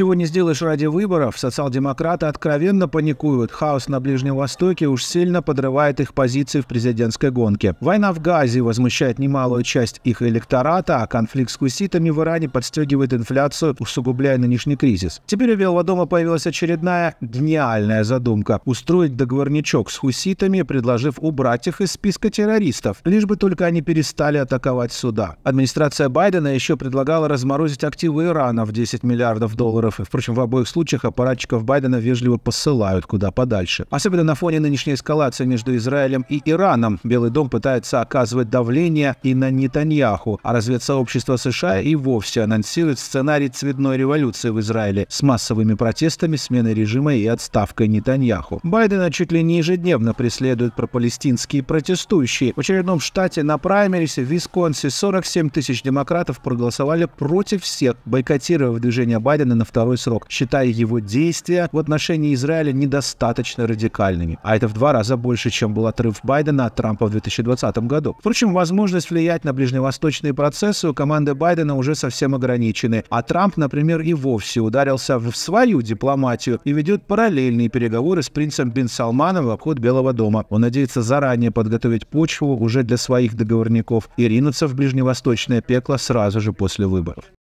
чего не сделаешь ради выборов, социал-демократы откровенно паникуют. Хаос на Ближнем Востоке уж сильно подрывает их позиции в президентской гонке. Война в Газе возмущает немалую часть их электората, а конфликт с куситами в Иране подстегивает инфляцию, усугубляя нынешний кризис. Теперь у Белого дома появилась очередная гениальная задумка – устроить договорничок с хуситами, предложив убрать их из списка террористов, лишь бы только они перестали атаковать суда. Администрация Байдена еще предлагала разморозить активы Ирана в 10 миллиардов долларов долларов. И, впрочем, в обоих случаях аппаратчиков Байдена вежливо посылают куда подальше. Особенно на фоне нынешней эскалации между Израилем и Ираном. Белый дом пытается оказывать давление и на Нетаньяху, а разведсообщество США и вовсе анонсирует сценарий цветной революции в Израиле с массовыми протестами, сменой режима и отставкой Нетаньяху. Байдена чуть ли не ежедневно преследуют пропалестинские протестующие. В очередном штате на праймерисе в Висконсе 47 тысяч демократов проголосовали против всех, бойкотировав движение Байдена на второй срок, считая его действия в отношении Израиля недостаточно радикальными. А это в два раза больше, чем был отрыв Байдена от Трампа в 2020 году. Впрочем, возможность влиять на ближневосточные процессы у команды Байдена уже совсем ограничены, а Трамп, например, и вовсе ударился в свою дипломатию и ведет параллельные переговоры с принцем Бен Салманом в обход Белого дома. Он надеется заранее подготовить почву уже для своих договорников и ринуться в ближневосточное пекло сразу же после выборов.